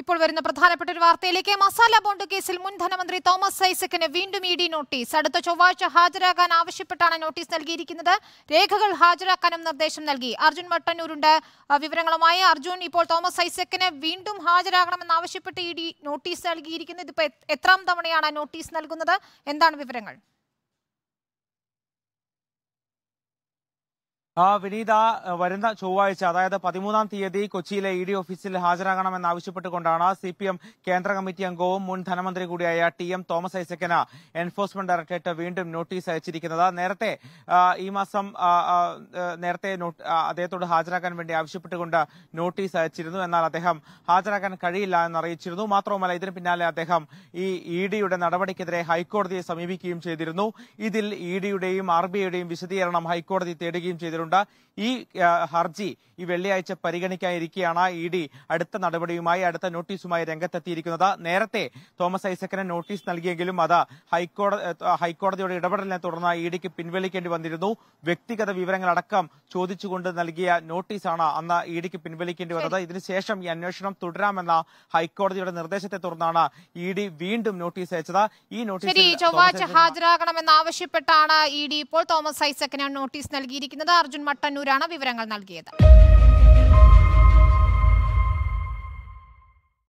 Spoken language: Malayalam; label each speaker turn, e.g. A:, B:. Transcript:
A: ഇപ്പോൾ വരുന്ന പ്രധാനപ്പെട്ട ഒരു വാർത്തയിലേക്ക് മസാല ബോണ്ട് കേസിൽ മുൻ ധനമന്ത്രി തോമസ് ഐസക്കിന് വീണ്ടും ഇ ഡി നോട്ടീസ് അടുത്ത ചൊവ്വാഴ്ച ഹാജരാകാൻ ആവശ്യപ്പെട്ടാണ് നോട്ടീസ് നൽകിയിരിക്കുന്നത് രേഖകൾ ഹാജരാക്കാനും നിർദ്ദേശം നൽകി അർജുൻ വട്ടന്നൂരുണ്ട് വിവരങ്ങളുമായി അർജുൻ ഇപ്പോൾ തോമസ് ഐസക്കിന് വീണ്ടും ഹാജരാകണമെന്ന് ആവശ്യപ്പെട്ട് ഇ ഡി നോട്ടീസ് നൽകിയിരിക്കുന്നത് ഇതിപ്പോ എത്രാം തവണയാണ് നോട്ടീസ് നൽകുന്നത് എന്താണ് വിവരങ്ങൾ
B: വിനീത വരുന്ന ചൊവ്വാഴ്ച അതായത് പതിമൂന്നാം തീയതി കൊച്ചിയിലെ ഇ ഡി ഓഫീസിൽ ഹാജരാകണമെന്നാവശ്യപ്പെട്ടുകൊണ്ടാണ് സി പി എം കേന്ദ്ര കമ്മിറ്റി അംഗവും മുൻ ധനമന്ത്രി കൂടിയായ ടി എം തോമസ് ഐസക്കന് എൻഫോഴ്സ്മെന്റ് ഡയറക്ടറേറ്റ് വീണ്ടും നോട്ടീസ് അയച്ചിരിക്കുന്നത് നേരത്തെ ഈ മാസം നേരത്തെ അദ്ദേഹത്തോട് ഹാജരാക്കാൻ വേണ്ടി ആവശ്യപ്പെട്ടുകൊണ്ട് നോട്ടീസ് അയച്ചിരുന്നു എന്നാൽ അദ്ദേഹം ഹാജരാക്കാൻ കഴിയില്ല എന്ന് അറിയിച്ചിരുന്നു മാത്രവുമല്ല ഇതിന് പിന്നാലെ അദ്ദേഹം ഈ ഇ ഡിയുടെ നടപടിക്കെതിരെ ഹൈക്കോടതിയെ സമീപിക്കുകയും ചെയ്തിരുന്നു ഇതിൽ ഇ ഡിയുടെയും ആർ ബി ഐയുടെയും വിശദീകരണം ഹൈക്കോടതി തേടുകയും ചെയ്തിരുന്നു ചെയ്തിട്ടുണ്ട് ഈ ഹർജി ഈ വെള്ളിയാഴ്ച പരിഗണിക്കാനിരിക്കെയാണ് ഇ ഡി അടുത്ത നടപടിയുമായി അടുത്ത നോട്ടീസുമായി രംഗത്തെത്തിയിരിക്കുന്നത് നേരത്തെ തോമസ് ഐസക്കിന് നോട്ടീസ് നൽകിയെങ്കിലും അത് ഹൈക്കോടതി ഹൈക്കോടതിയുടെ ഇടപെടലിനെ തുടർന്ന് ഇ ഡിക്ക് പിൻവലിക്കേണ്ടി വന്നിരുന്നു വ്യക്തിഗത വിവരങ്ങളടക്കം ചോദിച്ചുകൊണ്ട് നൽകിയ നോട്ടീസാണ് അന്ന് ഇ ഡിക്ക് പിൻവലിക്കേണ്ടി വന്നത് ഇതിനുശേഷം ഈ അന്വേഷണം തുടരാമെന്ന ഹൈക്കോടതിയുടെ നിർദ്ദേശത്തെ തുടർന്നാണ് ഇ ഡി വീണ്ടും നോട്ടീസ് അയച്ചത് ഈ നോട്ടീസ് ചൊവ്വാഴ്ച
A: ഹാജരാകണമെന്ന് ആവശ്യപ്പെട്ടാണ് ഇ ഡി ഇപ്പോൾ തോമസ് ഐസക്കിന് നോട്ടീസ് നൽകിയിരിക്കുന്നത് അർജുൻ മട്ടന്നൂരാണ് വിവരങ്ങൾ നൽകിയത്